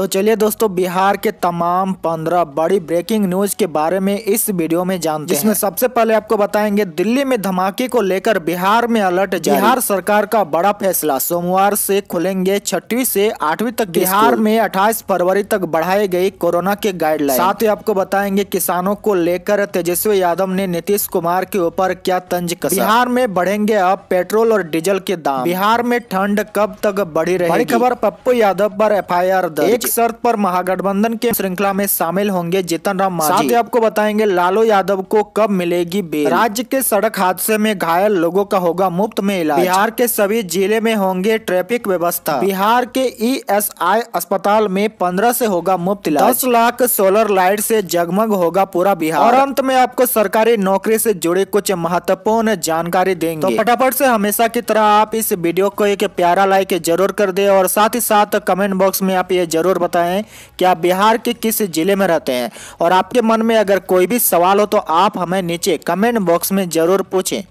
तो चलिए दोस्तों बिहार के तमाम पंद्रह बड़ी ब्रेकिंग न्यूज के बारे में इस वीडियो में जानते जिसमें सबसे पहले आपको बताएंगे दिल्ली में धमाके को लेकर बिहार में अलर्ट बिहार सरकार का बड़ा फैसला सोमवार से खुलेंगे छठवीं से आठवीं तक बिहार में अट्ठाईस फरवरी तक बढ़ाई गयी कोरोना के गाइडलाइन साथ ही आपको बताएंगे किसानों को लेकर तेजस्वी यादव ने नीतीश कुमार के ऊपर क्या तंज कसा बिहार में बढ़ेंगे अब पेट्रोल और डीजल के दाम बिहार में ठंड कब तक बढ़ी रहे खबर पप्पू यादव आरोप एफ आई आर दर्ज शर्त पर महागठबंधन के श्रृंखला में शामिल होंगे जीतन राम मांझी साथ ही आपको बताएंगे लालू यादव को कब मिलेगी बेल राज्य के सड़क हादसे में घायल लोगों का होगा मुफ्त में इलाज बिहार के सभी जिले में होंगे ट्रैफिक व्यवस्था बिहार के आई अस्पताल में पंद्रह से होगा मुफ्त इलाज दस लाख सोलर लाइट से जगमग होगा पूरा बिहार और अंत में आपको सरकारी नौकरी से जुड़े कुछ महत्वपूर्ण जानकारी देंगे तो फटाफट से हमेशा की तरह आप इस वीडियो को एक प्यारा लाइक जरूर कर दे और साथ ही साथ कमेंट बॉक्स में आप ये जरूर बताएं कि आप बिहार के किस ज़िले में रहते हैं और आपके मन में अगर कोई भी सवाल हो तो आप हमें नीचे कमेंट बॉक्स में ज़रूर पूछें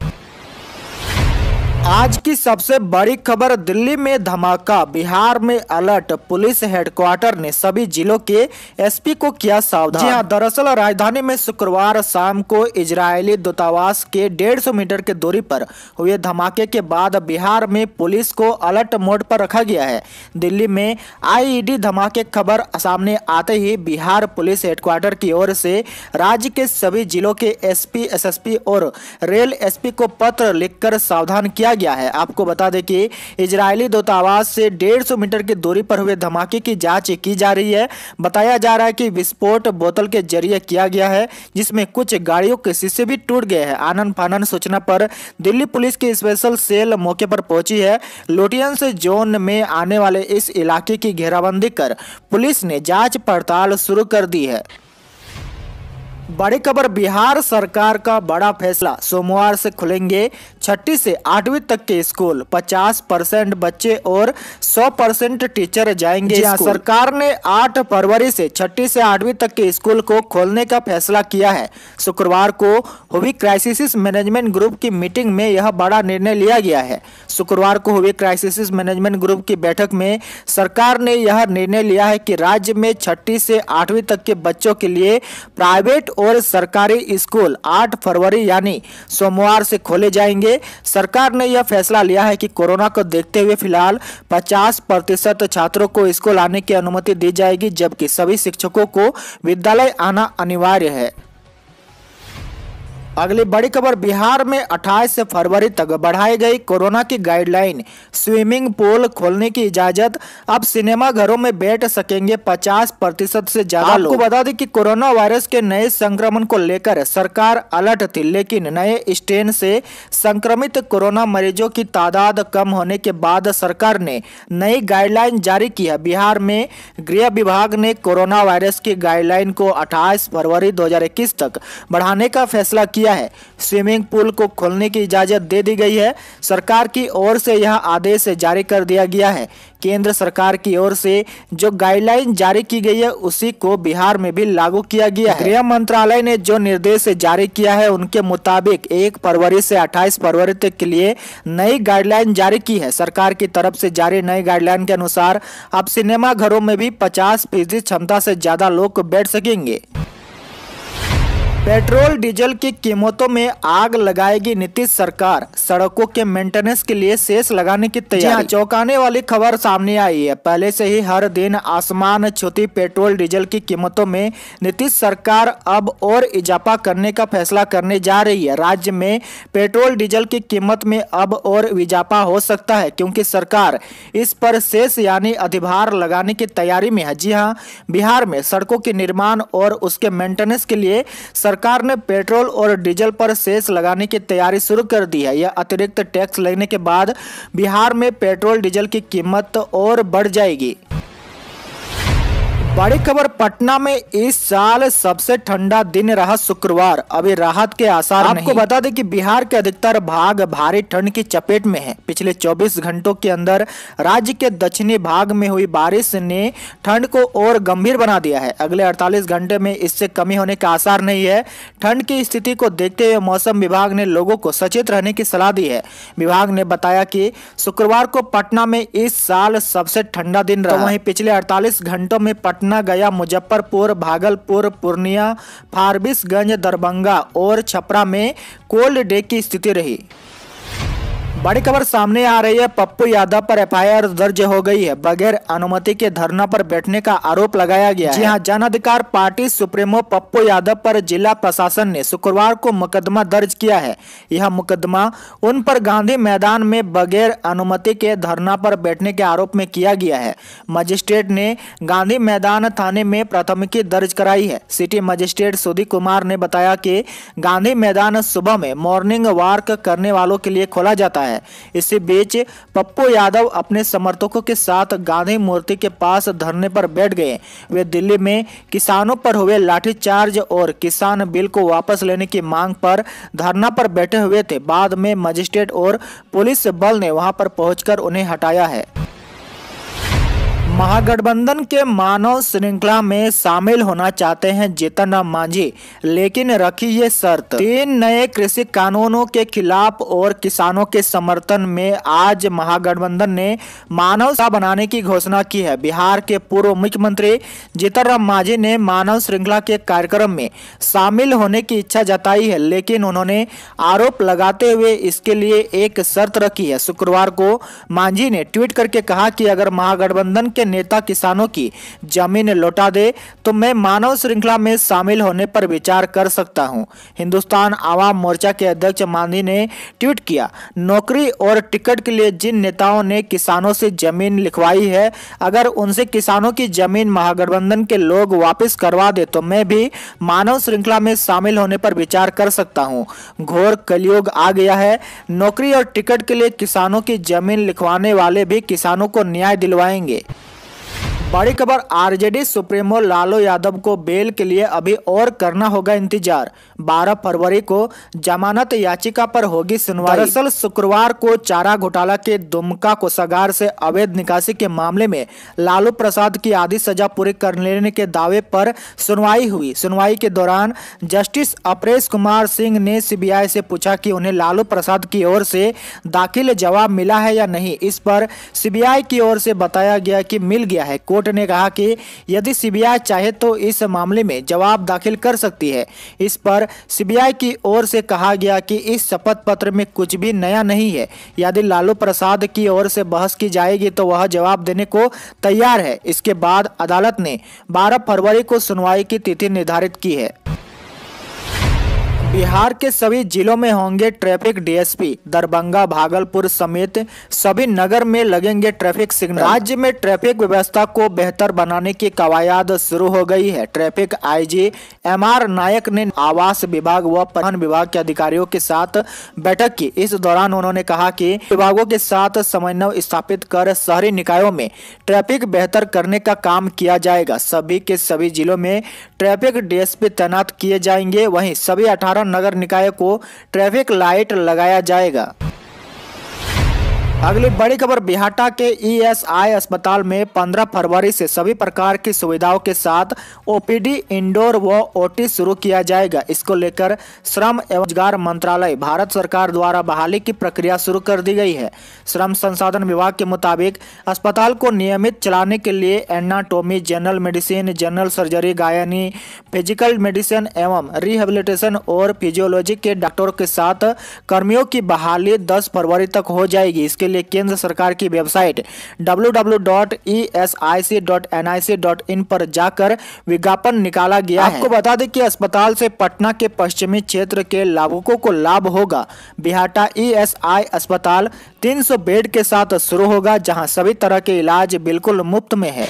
आज की सबसे बड़ी खबर दिल्ली में धमाका बिहार में अलर्ट पुलिस हेडक्वार्टर ने सभी जिलों के एसपी को किया सावधान जी हाँ दरअसल राजधानी में शुक्रवार शाम को इजरायली दूतावास के 150 मीटर के दूरी पर हुए धमाके के बाद बिहार में पुलिस को अलर्ट मोड पर रखा गया है दिल्ली में आईईडी धमाके खबर सामने आते ही बिहार पुलिस हेडक्वार्टर की ओर से राज्य के सभी जिलों के एस पी और रेल एस को पत्र लिखकर सावधान किया किया गया है आपको बता दें कि इजरायली दूतावास से 150 मीटर की दूरी पर हुए धमाके की जांच की जा रही है बताया जा रहा है कि विस्फोट बोतल के जरिए किया गया है जिसमें कुछ गाड़ियों के शीशे भी टूट गए हैं आनंद फानन सूचना पर दिल्ली पुलिस की स्पेशल सेल मौके पर पहुंची है लोटियंस जोन में आने वाले इस इलाके की घेराबंदी कर पुलिस ने जाँच पड़ताल शुरू कर दी है बड़ी खबर बिहार सरकार का बड़ा फैसला सोमवार से खुलेंगे छठी से आठवीं तक के स्कूल 50 परसेंट बच्चे और 100 परसेंट टीचर जाएंगे हाँ, सरकार ने 8 फरवरी से छठी से आठवीं तक के स्कूल को खोलने का फैसला किया है शुक्रवार को हुई क्राइसिस मैनेजमेंट ग्रुप की मीटिंग में यह बड़ा निर्णय लिया गया है शुक्रवार को हुए क्राइसिस मैनेजमेंट ग्रुप की बैठक में सरकार ने यह निर्णय लिया है कि राज्य में छठी से आठवीं तक के बच्चों के लिए प्राइवेट और सरकारी स्कूल 8 फरवरी यानी सोमवार से खोले जाएंगे सरकार ने यह फैसला लिया है कि कोरोना को देखते हुए फिलहाल 50 प्रतिशत छात्रों को स्कूल आने की अनुमति दी जाएगी जबकि सभी शिक्षकों को विद्यालय आना अनिवार्य है अगली बड़ी खबर बिहार में 28 फरवरी तक बढ़ाई गई कोरोना की गाइडलाइन स्विमिंग पूल खोलने की इजाजत अब सिनेमा घरों में बैठ सकेंगे 50 प्रतिशत से ज्यादा आपको बता दें कि कोरोना वायरस के नए संक्रमण को लेकर सरकार अलर्ट थी लेकिन नए स्ट्रेन से संक्रमित कोरोना मरीजों की तादाद कम होने के बाद सरकार ने नई गाइडलाइन जारी किया बिहार में गृह विभाग ने कोरोना वायरस की गाइडलाइन को अट्ठाईस फरवरी दो तक बढ़ाने का फैसला किया किया है स्विमिंग पूल को खोलने की इजाज़त दे दी गई है सरकार की ओर से यह आदेश जारी कर दिया गया है केंद्र सरकार की ओर से जो गाइडलाइन जारी की गई है उसी को बिहार में भी लागू किया गया है गृह मंत्रालय ने जो निर्देश जारी किया है उनके मुताबिक एक फरवरी से 28 फरवरी तक के लिए नई गाइडलाइन जारी की है सरकार की तरफ से जारी नई गाइडलाइन के अनुसार अब सिनेमा घरों में भी पचास फीसदी क्षमता से ज्यादा लोग बैठ सकेंगे पेट्रोल डीजल की कीमतों में आग लगाएगी नीतीश सरकार सड़कों के मेंटेनेंस के लिए शेष लगाने की हाँ। तैयारी चौंकाने वाली खबर सामने आई है पहले से ही हर दिन आसमान छोटी पेट्रोल डीजल की कीमतों में नीतीश सरकार अब और इजाफा करने का फैसला करने जा रही है राज्य में पेट्रोल डीजल की कीमत में अब और इजाफा हो सकता है क्योंकि सरकार इस पर शेष यानी अधिभार लगाने की तैयारी में है जी हाँ बिहार में सड़कों के निर्माण और उसके मेंटेनेंस के लिए सरकार सरकार ने पेट्रोल और डीजल पर सेस लगाने की तैयारी शुरू कर दी है यह अतिरिक्त टैक्स लगने के बाद बिहार में पेट्रोल डीजल की कीमत और बढ़ जाएगी बड़ी खबर पटना में इस साल सबसे ठंडा दिन रहा शुक्रवार अभी राहत के आसार आपको बता दें कि बिहार के अधिकतर भाग भारी ठंड की चपेट में है पिछले 24 घंटों के अंदर राज्य के दक्षिणी भाग में हुई बारिश ने ठंड को और गंभीर बना दिया है अगले 48 घंटे में इससे कमी होने का आसार नहीं है ठंड की स्थिति को देखते हुए मौसम विभाग ने लोगों को सचेत रहने की सलाह दी है विभाग ने बताया की शुक्रवार को पटना में इस साल सबसे ठंडा दिन रहा तो वही पिछले अड़तालीस घंटों में पटना गया मुजफ्फरपुर भागलपुर पूर्णिया फारबिसगंज दरभंगा और छपरा में कोल्ड डे की स्थिति रही बड़ी खबर सामने आ रही है पप्पू यादव पर एफआईआर दर्ज हो गई है बगैर अनुमति के धरना पर बैठने का आरोप लगाया गया जी हाँ जन अधिकार पार्टी सुप्रीमो पप्पू यादव पर जिला प्रशासन ने शुक्रवार को मुकदमा दर्ज किया है यह मुकदमा उन पर गांधी मैदान में बगैर अनुमति के धरना पर बैठने के आरोप में किया गया है मजिस्ट्रेट ने गांधी मैदान थाने में प्राथमिकी दर्ज कराई है सिटी मजिस्ट्रेट सुधीर कुमार ने बताया की गांधी मैदान सुबह में मॉर्निंग वॉक करने वालों के लिए खोला जाता है है इसी बीच पप्पू यादव अपने समर्थकों के साथ गांधी मूर्ति के पास धरने पर बैठ गए वे दिल्ली में किसानों पर हुए लाठीचार्ज और किसान बिल को वापस लेने की मांग पर धरना पर बैठे हुए थे बाद में मजिस्ट्रेट और पुलिस बल ने वहां पर पहुंचकर उन्हें हटाया है महागठबंधन के मानव श्रृंखला में शामिल होना चाहते हैं जीतन राम मांझी लेकिन रखी ये शर्त तीन नए कृषि कानूनों के खिलाफ और किसानों के समर्थन में आज महागठबंधन ने मानव बनाने की घोषणा की है बिहार के पूर्व मुख्यमंत्री जीतन राम मांझी ने मानव श्रृंखला के कार्यक्रम में शामिल होने की इच्छा जताई है लेकिन उन्होंने आरोप लगाते हुए इसके लिए एक शर्त रखी है शुक्रवार को मांझी ने ट्वीट करके कहा की अगर महागठबंधन के नेता किसानों की जमीन लौटा दे तो मैं मानव श्रृंखला में शामिल होने पर विचार कर सकता हूं। हिंदुस्तान आवाम मोर्चा के अध्यक्ष मांझी ने ट्वीट किया नौकरी और टिकट के लिए जिन नेताओं ने किसानों से जमीन लिखवाई है अगर उनसे किसानों की जमीन महागठबंधन के लोग वापिस करवा दे तो मैं भी मानव श्रृंखला में शामिल होने पर विचार कर सकता हूँ घोर कलयुग आ गया है नौकरी और टिकट के लिए किसानों की जमीन लिखवाने वाले भी किसानों को न्याय दिलवाएंगे बड़ी खबर आरजेडी सुप्रीमो लालू यादव को बेल के लिए अभी और करना होगा इंतजार 12 फरवरी को जमानत याचिका पर होगी सुनवाई दरअसल शुक्रवार को चारा घोटाला के दुमका कोषागार से अवैध निकासी के मामले में लालू प्रसाद की आधी सजा पूरी कर लेने के दावे पर सुनवाई हुई सुनवाई के दौरान जस्टिस अपरेश कुमार सिंह ने सी से पूछा की उन्हें लालू प्रसाद की ओर से दाखिल जवाब मिला है या नहीं इस पर सी की ओर से बताया गया की मिल गया है कोर्ट कोर्ट ने कहा कि यदि सीबीआई चाहे तो इस मामले में जवाब दाखिल कर सकती है इस पर सीबीआई की ओर से कहा गया कि इस शपथ पत्र में कुछ भी नया नहीं है यदि लालू प्रसाद की ओर से बहस की जाएगी तो वह जवाब देने को तैयार है इसके बाद अदालत ने 12 फरवरी को सुनवाई की तिथि निर्धारित की है बिहार के सभी जिलों में होंगे ट्रैफिक डीएसपी दरभंगा भागलपुर समेत सभी नगर में लगेंगे ट्रैफिक सिग्नल राज्य में ट्रैफिक व्यवस्था को बेहतर बनाने की कवायद शुरू हो गई है ट्रैफिक आईजी एमआर नायक ने आवास विभाग व परिवहन विभाग के अधिकारियों के साथ बैठक की इस दौरान उन्होंने कहा की विभागों के साथ समन्वय स्थापित कर शहरी निकायों में ट्रैफिक बेहतर करने का काम किया जाएगा सभी के सभी जिलों में ट्रैफिक डी तैनात किए जाएंगे वही सभी अठारह नगर निकाय को ट्रैफिक लाइट लगाया जाएगा अगली बड़ी खबर बिहाटा के ईएसआई e अस्पताल में 15 फरवरी से सभी प्रकार की सुविधाओं के साथ ओपीडी इंडोर व ओटी शुरू किया जाएगा इसको लेकर श्रम एवं रोजगार मंत्रालय भारत सरकार द्वारा बहाली की प्रक्रिया शुरू कर दी गई है श्रम संसाधन विभाग के मुताबिक अस्पताल को नियमित चलाने के लिए anatomy general medicine general surgery gynae physical medicine एवं रिहेबिलिटेशन और फिजियोलॉजी के डॉक्टरों के साथ कर्मियों की बहाली दस फरवरी तक हो जाएगी इसके लिए केंद्र सरकार की वेबसाइट www.esic.nic.in पर जाकर विज्ञापन निकाला गया आपको बता दें कि अस्पताल से पटना के पश्चिमी क्षेत्र के लाभुकों को लाभ होगा बिहाटा ई अस्पताल 300 बेड के साथ शुरू होगा जहां सभी तरह के इलाज बिल्कुल मुफ्त में है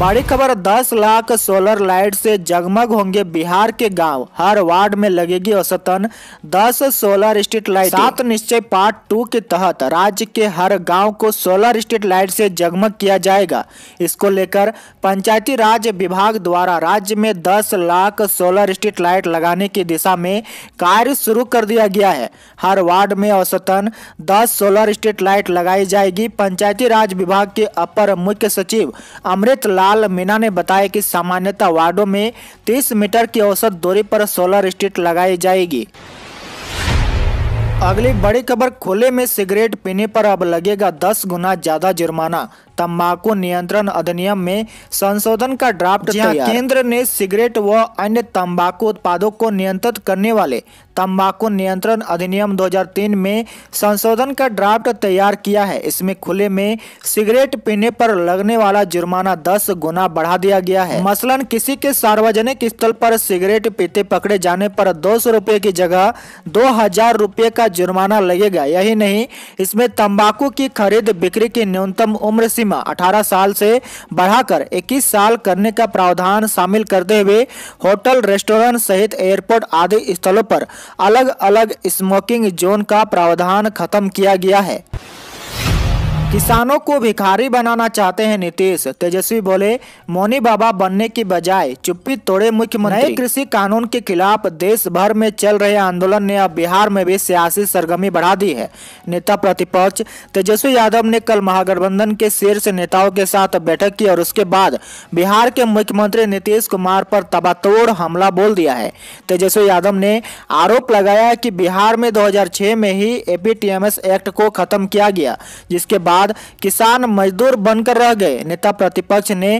बड़ी खबर 10 लाख सोलर लाइट से जगमग होंगे बिहार के गांव हर वार्ड में लगेगी औसतन 10 सोलर स्ट्रीट लाइट सात निश्चय पार्ट टू के तहत राज्य के हर गांव को सोलर स्ट्रीट लाइट से जगमग किया जाएगा इसको लेकर पंचायती राज विभाग द्वारा राज्य में 10 लाख सोलर स्ट्रीट लाइट लगाने की दिशा में कार्य शुरू कर दिया गया है हर वार्ड में औसतन दस सोलर स्ट्रीट लाइट लगाई जाएगी पंचायती राज विभाग के अपर मुख्य सचिव अमृत लाल लाल मीना ने बताया कि सामान्यतः वार्डों में 30 मीटर की औसत दूरी पर सोलर स्ट्रीट लगाई जाएगी अगली बड़ी खबर खुले में सिगरेट पीने पर अब लगेगा 10 गुना ज़्यादा जुर्माना तंबाकू नियंत्रण अधिनियम में संशोधन का ड्राफ्ट हाँ, केंद्र ने सिगरेट व अन्य तंबाकू उत्पादों को नियंत्रित करने वाले तंबाकू नियंत्रण अधिनियम 2003 में संशोधन का ड्राफ्ट तैयार किया है इसमें खुले में सिगरेट पीने पर लगने वाला जुर्माना 10 गुना बढ़ा दिया गया है मसलन किसी के सार्वजनिक स्थल पर सिगरेट पीते पकड़े जाने पर दो सौ की जगह दो हजार का जुर्माना लगेगा यही नहीं इसमें तम्बाकू की खरीद बिक्री की न्यूनतम उम्र सीमा सीमा 18 साल से बढ़ाकर 21 साल करने का प्रावधान शामिल करते हुए होटल रेस्टोरेंट सहित एयरपोर्ट आदि स्थलों पर अलग अलग स्मोकिंग जोन का प्रावधान खत्म किया गया है किसानों को भिखारी बनाना चाहते हैं नीतीश तेजस्वी बोले मोनी बाबा बनने की बजाय चुप्पी तोड़े मुख्यमंत्री नए कृषि कानून के खिलाफ देश भर में चल रहे आंदोलन ने अब बिहार में भी सियासी सरगर्मी बढ़ा दी है नेता प्रतिपक्ष तेजस्वी यादव ने कल महागठबंधन के शीर्ष नेताओं के साथ बैठक की और उसके बाद बिहार के मुख्यमंत्री नीतीश कुमार पर तबातोड़ हमला बोल दिया है तेजस्वी यादव ने आरोप लगाया की बिहार में दो में ही एपी एक्ट को खत्म किया गया जिसके बाद बाद किसान मजदूर बनकर रह गए नेता प्रतिपक्ष ने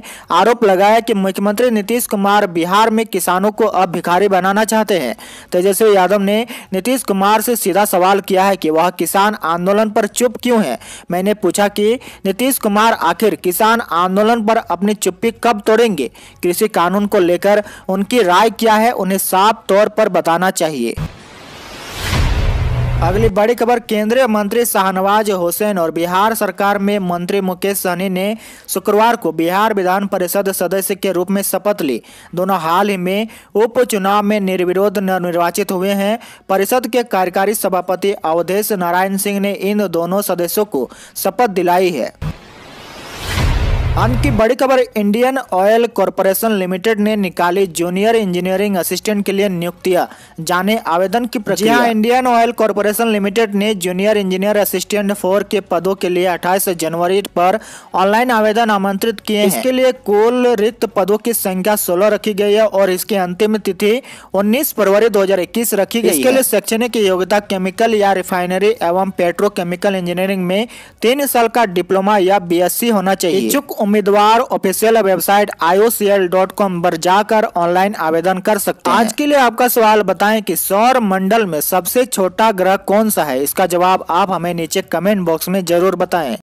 आरोप लगाया कि मुख्यमंत्री नीतीश कुमार बिहार में किसानों को अब भिखारी बनाना चाहते हैं तेजस्वी यादव ने नीतीश कुमार से सीधा सवाल किया है कि वह किसान आंदोलन पर चुप क्यों है मैंने पूछा कि नीतीश कुमार आखिर किसान आंदोलन पर अपनी चुप्पी कब तोड़ेंगे कृषि कानून को लेकर उनकी राय क्या है उन्हें साफ तौर पर बताना चाहिए अगली बड़ी खबर केंद्रीय मंत्री शाहनवाज हुसैन और बिहार सरकार में मंत्री मुकेश सहनी ने शुक्रवार को बिहार विधान परिषद सदस्य के रूप में शपथ ली दोनों हाल ही में उपचुनाव में निर्विरोध निर्वाचित हुए हैं परिषद के कार्यकारी सभापति अवधेश नारायण सिंह ने इन दोनों सदस्यों को शपथ दिलाई है अंत की बड़ी खबर इंडियन ऑयल कॉरपोरेशन लिमिटेड ने निकाली जूनियर इंजीनियरिंग असिस्टेंट के लिए नियुक्तियां जाने आवेदन की प्रक्रिया हाँ। इंडियन ऑयल कॉरपोरेशन लिमिटेड ने जूनियर इंजीनियर असिस्टेंट फोर के पदों के लिए 28 जनवरी पर ऑनलाइन आवेदन आमंत्रित किए इसके लिए कुल रिक्त पदों की संख्या सोलह रखी गई है और इसकी अंतिम तिथि उन्नीस फरवरी दो रखी गई इसके लिए शैक्षणिक योग्यता केमिकल या रिफाइनरी एवं पेट्रोकेमिकल इंजीनियरिंग में तीन साल का डिप्लोमा या बी होना चाहिए इच्छुक उम्मीदवार ऑफिशियल वेबसाइट कॉम पर जाकर ऑनलाइन आवेदन कर सकते हैं आज के लिए आपका सवाल बताएं कि सौर मंडल में सबसे छोटा ग्रह कौन सा है इसका जवाब आप हमें नीचे कमेंट बॉक्स में जरूर बताएं